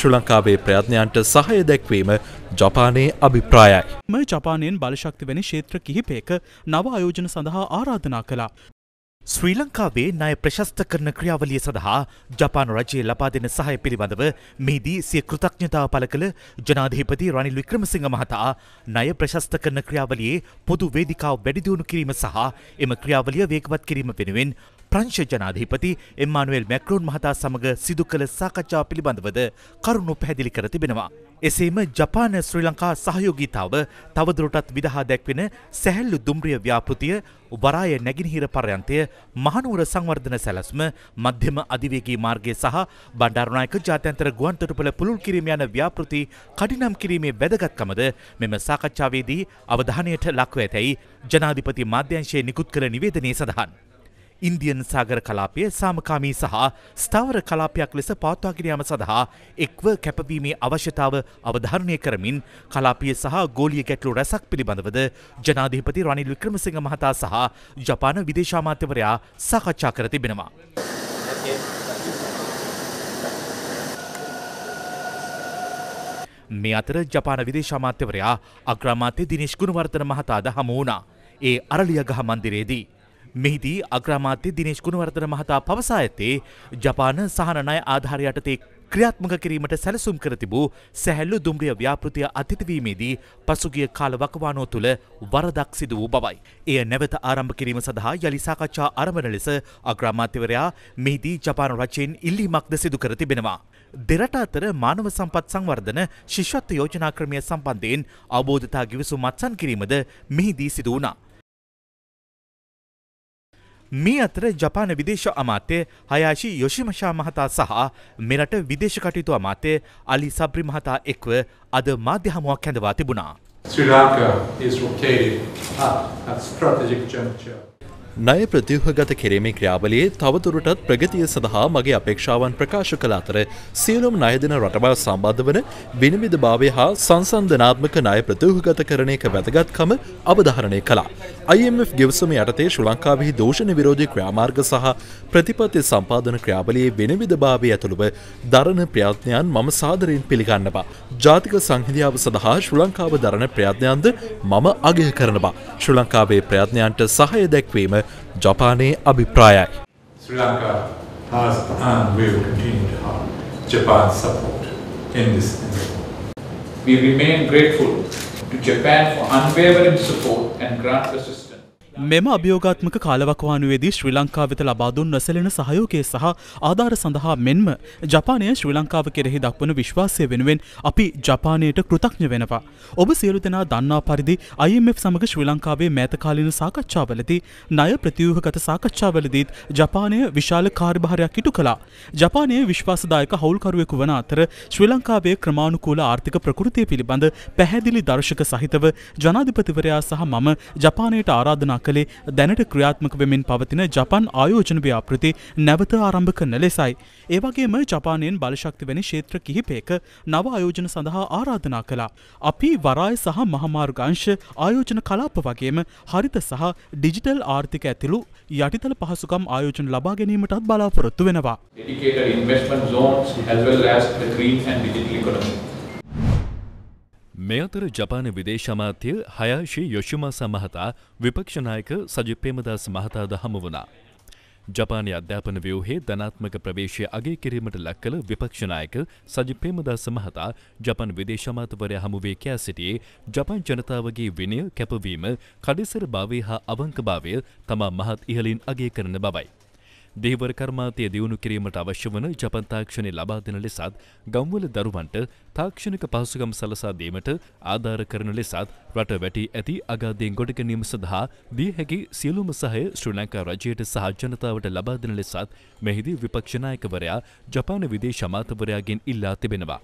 ශ්‍රී ලංකාවේ ප්‍රයත්නයන්ට සහය දැක්වීම ජපානයේ අභිප්‍රායයි. ම ජපානයෙන් බලශක්ති වැනි ක්ෂේත්‍ර කිහිපයක නව අයෝජන සඳහා ආරාධනා කළා. ශ්‍රී ලංකාවේ ණය ප්‍රශස්ත කරන ක්‍රියාවලිය සඳහා ජපානු රජය ලබා දෙන සහය පිළිබඳව මෙහිදී සිය කෘතඥතාව පළ කළ ජනාධිපති රනිල් වික්‍රමසිංහ මහතා ණය ප්‍රශස්ත කරන ක්‍රියාවලියේ පොදු වේදිකාව වැඩිදියුණු කිරීම සහ එම ක්‍රියාවලිය වේගවත් කිරීම වෙනුවෙන් ප්‍රංශ ජනාධිපති එම්මානුවෙල් මැක්‍රෝන් මහතා සමග සිදු කළ සාකච්ඡාව පිළිබඳවද කරුණු පැහැදිලි කර තිබෙනවා. එසේම ජපාන ශ්‍රී ලංකා සහයෝගීතාව තවදුරටත් විදහා දැක්වෙන සැහැල්ලු දුම්රිය ව්‍යාපෘතිය වරාය නැගිනිහිර පරයන්තය මහනුවර සංවර්ධන සැලස්ම මධ්‍යම අධිවේගී මාර්ගය සහ බණ්ඩාරනායක ජාත්‍යන්තර ගුවන්තොටුපළ පුළුල් කිරීම යන ව්‍යාපෘති කඩිනම් කිරීමේ වැදගත්කමද මෙම සාකච්ඡාවේදී අවධානයට ලක්ව ඇතැයි ජනාධිපති මාධ්‍යංශයේ නිකුත් කළ නිවේදනයේ සඳහන්. ඉන්දියන් සාගර කලාපය සාමකාමී සහ ස්ථාවර කලාපයක් ලෙස පාත්වාගිරයාම සඳහා එක්ව කැපවීමේ අවශ්‍යතාව අවධාරණය කරමින් කලාපිය සහ ගෝලිය ගැටලු රැසක් පිළිබඳවද ජනාධීපති රනිල් වික්‍රමසිංහ මහතා සහ ජපාන විදේශාමාත්‍යවරයා සාකච්ඡා කර තිබෙනවා. මේ අතර ජපාන විදේශාමාත්‍යවරයා අග්‍රාමාත්‍ය දිනිෂ්ගුණවර්තන මහතාද හමුවුණා. ඒ අරලියගහ මන්දිරේදී. මෙහිදී අග්‍රාමාත්‍ය දිනේශ් ගුණවර්ධන මහතා පවසා ඇත්තේ ජපාන සහන ණය ආධාරය යටතේ ක්‍රියාත්මක කිරීමට සැලසුම් කර තිබූ සැහැල්ලු දුම්රිය ව්‍යාපෘතිය අතිතවීමේදී පසුගිය කාල වකවානෝ තුළ වරදක් සිදු වූ බවයි. එය නැවත ආරම්භ කිරීම සඳහා යළි සාකච්ඡා ආරම්භන ලෙස අග්‍රාමාත්‍යවරයා මෙහිදී ජපාන රජයෙන් ඉල්ලීමක්ද සිදු කර තිබෙනවා. දෙරට අතර මානව සම්පත් සංවර්ධන ශිෂ්‍යත්ව යෝජනා ක්‍රමය සම්බන්ධයෙන් අවබෝධතා ගිවිසුම් මත්සන් කිරීමද මෙහිදී සිදු වුණා. මේ අතර ජපාන විදේශ අමාත්‍ය හයාශි යොෂිමෂා මහතා සහ මෙරට විදේශ කටයුතු අමාත්‍ය අලි සබ්‍රි මහතා එක්ව අද මාධ්‍ය හමුවක් ඇඳවා තිබුණා. Sri Lanka is located at a strategic juncture. ණය ප්‍රතිව්හගත කිරීමේ ක්‍රියාවලියේ තවදුරටත් ප්‍රගතිය සඳහා මගේ අපේක්ෂාවන් ප්‍රකාශ කළ අතර සියලුම ණයදෙන රටවල් සම්බන්ධ වන විනිවිදභාවය හා සංසන්ධනාත්මක ණය ප්‍රතිව්හගත කරන එක වැදගත්කම අවධාරණය කළා. IMF ගෙවසම යටතේ ශ්‍රී ලංකාවෙහි දෝෂණ විරෝධී ක්‍රියාමාර්ග සහ ප්‍රතිපත්ති සම්පාදන ක්‍රියාවලියේ විනිවිදභාවය ඇතුළුව දරණ ප්‍රයත්නයන් මම සාදරයෙන් පිළිගන්නවා. ජාතික සංහිදියාව සඳහා ශ්‍රී ලංකාව දරණ ප්‍රයත්නයන්ද මම අගය කරනවා. ශ්‍රී ලංකාවේ ප්‍රයත්නයන්ට සහය දැක්වීම ജപ്പാനെ അഭിപ്രായമായി has and will continue to have Japan's support in this endeavor. We remain grateful to Japan for unwavering support and grant assistance. මෙම අභියෝගාත්මක කාලවකවානුවේදී ශ්‍රී ලංකා වෙත ලබා දුන් නොසැලෙන සහයෝගය සහ ආධාර සඳහා මෙන්ම ජපානය ශ්‍රී ලංකාව කෙරෙහි දක්වන විශ්වාසය වෙනුවෙන් අපි ජපානයට කෘතඥ වෙනවා. ඔබ සියලු දෙනා දන්නා පරිදි IMF සමඟ ශ්‍රී ලංකාවේ මෑතකාලීන සාකච්ඡාවලදී ණය ප්‍රතිව්‍යූහගත සාකච්ඡාවලදීත් ජපානය විශාල කාර්භාරයක් ඉටු කළා. ජපානයේ විශ්වාසදායක හවුල්කරුවෙකු වන අතර ශ්‍රී ලංකාවේ ක්‍රමාණුකූල ආර්ථික ප්‍රකෘතිය පිළිබඳ පැහැදිලි දර්ශක සහිතව ජනාධිපතිවරයා සහ මම ජපානයට ආරාධනා කළේ දැනට ක්‍රියාත්මක වෙමින් පවතින ජපන් ආයෝජන ව්‍යාපෘති නැවත ආරම්භ කරන ලෙසයි. ඒවගේම ජපානයෙන් බලශක්ති වැනි ක්ෂේත්‍ර කිහිපයක නව ආයෝජන සඳහා ආරාධනා කළා. අපි වරාය සහ මහමාර්ගංශ ආයෝජන කලාප වගේම හරිත සහ ඩිජිටල් ආර්ථික ඇතිළු යටිතල පහසුකම් ආයෝජන ලබා ගැනීමටත් බලාපොරොත්තු වෙනවා. Dedicated investment zones as well as the green and digital economy. මේ අතර ජපාන විදේශ අමාත්‍ය හයාෂි යොෂිමාසා මහතා විපක්ෂ නායක සජිත් ප්‍රේමදාස මහතාද හමු වුණා. ජපානයේ අධ්‍යාපන ව්‍යුහයේ ධනාත්මක ප්‍රවේශය අගය කිරීමට ලක් කළ විපක්ෂ නායක සජිත් ප්‍රේමදාස මහතා ජපාන් විදේශ අමාත්‍යවරයා හමු වී කෑ සිටියේ ජපාන් ජනතාවගේ විනය කැපවීම, කඩිසරභාවය හා අවංකභාවය තමා මහත් ඉහළින් අගය කරන බවයි. දෙහිවර කර්මාන්තය දියුණු කිරීමට අවශ්‍ය වන ජපන් තාක්ෂණය ලබා දෙන ලෙසත් ගම්වල දරුවන්ට තාක්ෂණික පහසුකම් සලසා දීමට ආධාර කරන ලෙසත් රට වැටි ඇති අගාධයෙන් ගොඩ ගැනීම සඳහා දිය හැකි සියලුම සහය ශ්‍රී ලංකා රජයට සහ ජනතාවට ලබා දෙන ලෙසත් මෙහිදී විපක්ෂ නායකවරයා ජපාන විදේශ අමාත්‍යවරයාගෙන් ඉල්ලා තිබෙනවා.